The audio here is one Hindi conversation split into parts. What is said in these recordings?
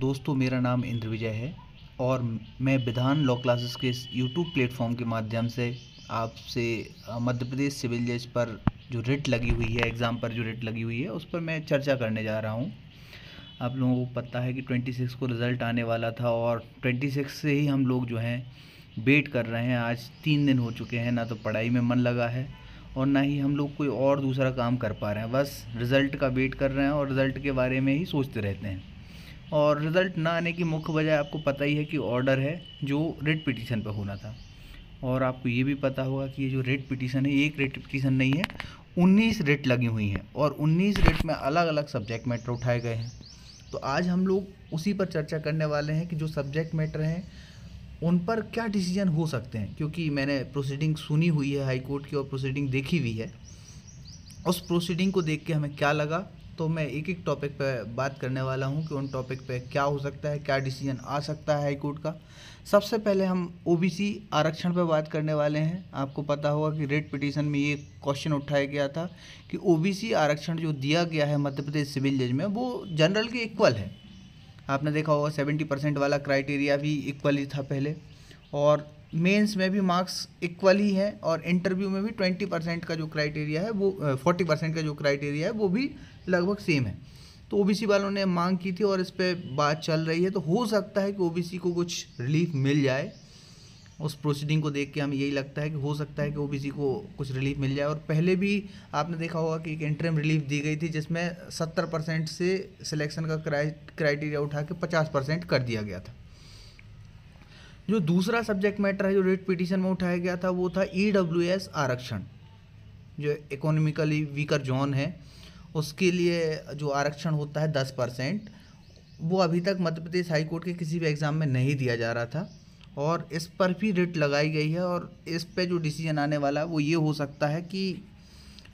दोस्तों मेरा नाम इंद्र विजय है और मैं विधान लॉ क्लासेस के इस यूट्यूब प्लेटफॉर्म के माध्यम से आपसे मध्य प्रदेश सिविल जज पर जो रिट लगी हुई है एग्ज़ाम पर जो रिट लगी हुई है उस पर मैं चर्चा करने जा रहा हूँ आप लोगों को पता है कि 26 को रिज़ल्ट आने वाला था और 26 से ही हम लोग जो हैं वेट कर रहे हैं आज तीन दिन हो चुके हैं ना तो पढ़ाई में मन लगा है और ना ही हम लोग कोई और दूसरा काम कर पा रहे हैं बस रिज़ल्ट का वेट कर रहे हैं और रिज़ल्ट के बारे में ही सोचते रहते हैं और रिज़ल्ट ना आने की मुख्य वजह आपको पता ही है कि ऑर्डर है जो रेट पिटीशन पर होना था और आपको ये भी पता होगा कि ये जो रेट पिटीशन है एक रेट पिटीशन नहीं है उन्नीस रेट लगी हुई हैं और उन्नीस रेट में अलग अलग सब्जेक्ट मैटर उठाए गए हैं तो आज हम लोग उसी पर चर्चा करने वाले हैं कि जो सब्जेक्ट मैटर हैं उन पर क्या डिसीजन हो सकते हैं क्योंकि मैंने प्रोसीडिंग सुनी हुई है हाई कोर्ट की और प्रोसीडिंग देखी हुई है उस प्रोसीडिंग को देख के हमें क्या लगा तो मैं एक एक टॉपिक पे बात करने वाला हूँ कि उन टॉपिक पे क्या हो सकता है क्या डिसीजन आ सकता है हाईकोर्ट का सबसे पहले हम ओबीसी आरक्षण पर बात करने वाले हैं आपको पता होगा कि रेड पिटीशन में ये क्वेश्चन उठाया गया था कि ओबीसी आरक्षण जो दिया गया है मध्य प्रदेश सिविल जज में वो जनरल के इक्वल है आपने देखा होगा सेवेंटी परसेंट वाला क्राइटेरिया भी इक्वल ही था पहले और मेंस में भी मार्क्स इक्वल ही है और इंटरव्यू में भी ट्वेंटी परसेंट का जो क्राइटेरिया है वो फोर्टी परसेंट का जो क्राइटेरिया है वो भी लगभग सेम है तो ओबीसी वालों ने मांग की थी और इस पर बात चल रही है तो हो सकता है कि ओबीसी को कुछ रिलीफ मिल जाए उस प्रोसीडिंग को देख के हमें यही लगता है कि हो सकता है कि ओ को कुछ रिलीफ मिल जाए और पहले भी आपने देखा होगा कि एक इंटरम रिलीफ दी गई थी जिसमें सत्तर परसेंट से सिलेक्शन का क्राइटेरिया उठा के पचास परसेंट कर दिया गया था जो दूसरा सब्जेक्ट मैटर है जो रेट पिटिशन में उठाया गया था वो था ई e आरक्षण जो इकोनॉमिकली वीकर जोन है उसके लिए जो आरक्षण होता है दस परसेंट वो अभी तक मध्य प्रदेश हाई कोर्ट के किसी भी एग्ज़ाम में नहीं दिया जा रहा था और इस पर भी रिट लगाई गई है और इस पे जो डिसीजन आने वाला है वो ये हो सकता है कि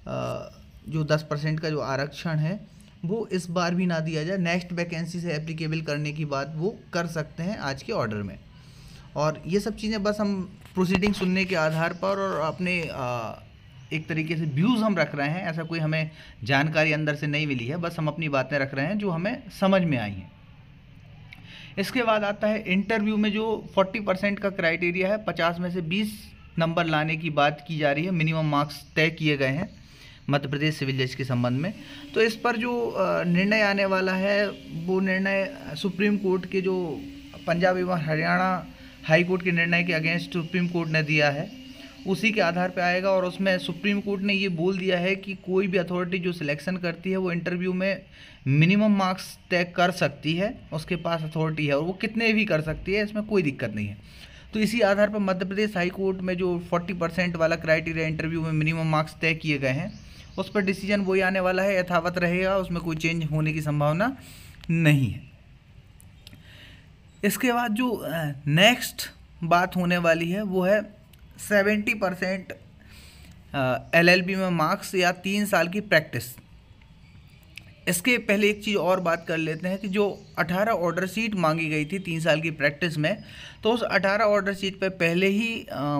जो दस परसेंट का जो आरक्षण है वो इस बार भी ना दिया जाए नेक्स्ट वैकेंसी से एप्लीकेबल करने की बात वो कर सकते हैं आज के ऑर्डर में और ये सब चीज़ें बस हम प्रोसीडिंग सुनने के आधार पर और अपने एक तरीके से व्यूज़ हम रख रहे हैं ऐसा कोई हमें जानकारी अंदर से नहीं मिली है बस हम अपनी बातें रख रहे हैं जो हमें समझ में आई हैं इसके बाद आता है इंटरव्यू में जो 40 परसेंट का क्राइटेरिया है 50 में से 20 नंबर लाने की बात की जा रही है मिनिमम मार्क्स तय किए गए हैं मध्य प्रदेश सिविल जज के संबंध में तो इस पर जो निर्णय आने वाला है वो निर्णय सुप्रीम कोर्ट के जो पंजाब एवं हरियाणा हाई कोर्ट के निर्णय के अगेंस्ट सुप्रीम कोर्ट ने दिया है उसी के आधार पर आएगा और उसमें सुप्रीम कोर्ट ने ये बोल दिया है कि कोई भी अथॉरिटी जो सिलेक्शन करती है वो इंटरव्यू में मिनिमम मार्क्स तय कर सकती है उसके पास अथॉरिटी है और वो कितने भी कर सकती है इसमें कोई दिक्कत नहीं है तो इसी आधार पर मध्य प्रदेश हाई कोर्ट में जो 40 परसेंट वाला क्राइटेरिया इंटरव्यू में मिनिमम मार्क्स तय किए गए हैं उस पर डिसीजन वही आने वाला है यथावत रहेगा उसमें कोई चेंज होने की संभावना नहीं है इसके बाद जो नेक्स्ट बात होने वाली है वो है seventy percent L L B में मार्क्स या तीन साल की प्रैक्टिस इसके पहले एक चीज़ और बात कर लेते हैं कि जो 18 ऑर्डर सीट मांगी गई थी तीन साल की प्रैक्टिस में तो उस 18 ऑर्डर सीट पर पहले ही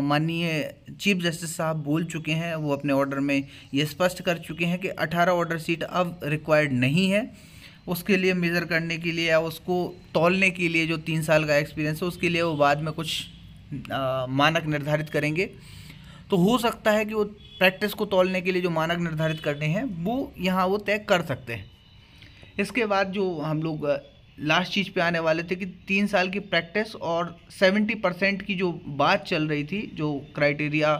माननीय चीफ जस्टिस साहब बोल चुके हैं वो अपने ऑर्डर में ये स्पष्ट कर चुके हैं कि 18 ऑर्डर सीट अब रिक्वायर्ड नहीं है उसके लिए मेज़र करने के लिए या उसको तोलने के लिए जो तीन साल का एक्सपीरियंस है उसके लिए वो बाद में कुछ आ, मानक निर्धारित करेंगे तो हो सकता है कि वो प्रैक्टिस को तोलने के लिए जो मानक निर्धारित करने हैं वो यहाँ वो तय कर सकते हैं इसके बाद जो हम लोग लास्ट चीज़ पे आने वाले थे कि तीन साल की प्रैक्टिस और सेवेंटी परसेंट की जो बात चल रही थी जो क्राइटेरिया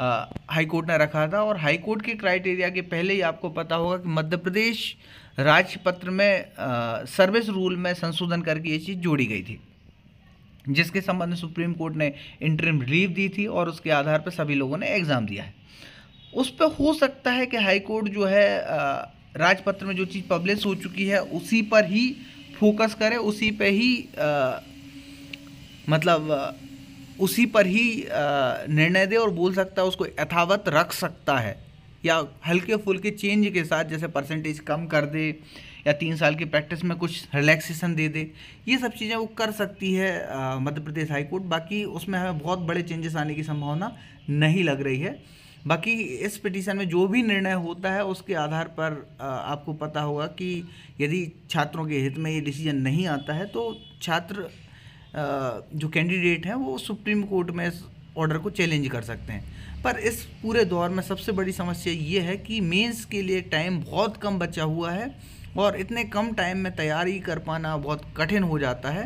हाई कोर्ट ने रखा था और हाई कोर्ट के क्राइटेरिया के पहले ही आपको पता होगा कि मध्य प्रदेश राजपत्र में में सर्विस रूल में संशोधन करके ये चीज़ जोड़ी गई थी जिसके संबंध में सुप्रीम कोर्ट ने इंटरम रिलीव दी थी और उसके आधार पर सभी लोगों ने एग्ज़ाम दिया है उस पर हो सकता है कि हाई कोर्ट जो है राजपत्र में जो चीज़ पब्लिश हो चुकी है उसी पर ही फोकस करे उसी पर ही आ, मतलब उसी पर ही निर्णय दे और बोल सकता है उसको यथावत रख सकता है या हल्के फुल्के चेंज के साथ जैसे परसेंटेज कम कर दे या तीन साल की प्रैक्टिस में कुछ रिलैक्सेशन दे दे ये सब चीज़ें वो कर सकती है मध्य प्रदेश हाईकोर्ट बाकी उसमें हमें बहुत बड़े चेंजेस आने की संभावना नहीं लग रही है बाकी इस पिटीशन में जो भी निर्णय होता है उसके आधार पर आपको पता होगा कि यदि छात्रों के हित में ये डिसीजन नहीं आता है तो छात्र जो कैंडिडेट हैं वो सुप्रीम कोर्ट में इस ऑर्डर को चैलेंज कर सकते हैं पर इस पूरे दौर में सबसे बड़ी समस्या ये है कि मेंस के लिए टाइम बहुत कम बचा हुआ है और इतने कम टाइम में तैयारी कर पाना बहुत कठिन हो जाता है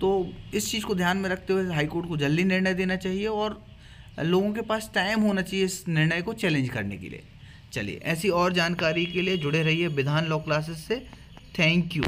तो इस चीज़ को ध्यान में रखते हुए हाईकोर्ट को जल्दी निर्णय देना चाहिए और लोगों के पास टाइम होना चाहिए इस निर्णय को चैलेंज करने के लिए चलिए ऐसी और जानकारी के लिए जुड़े रहिए विधान लॉ क्लासेस से थैंक यू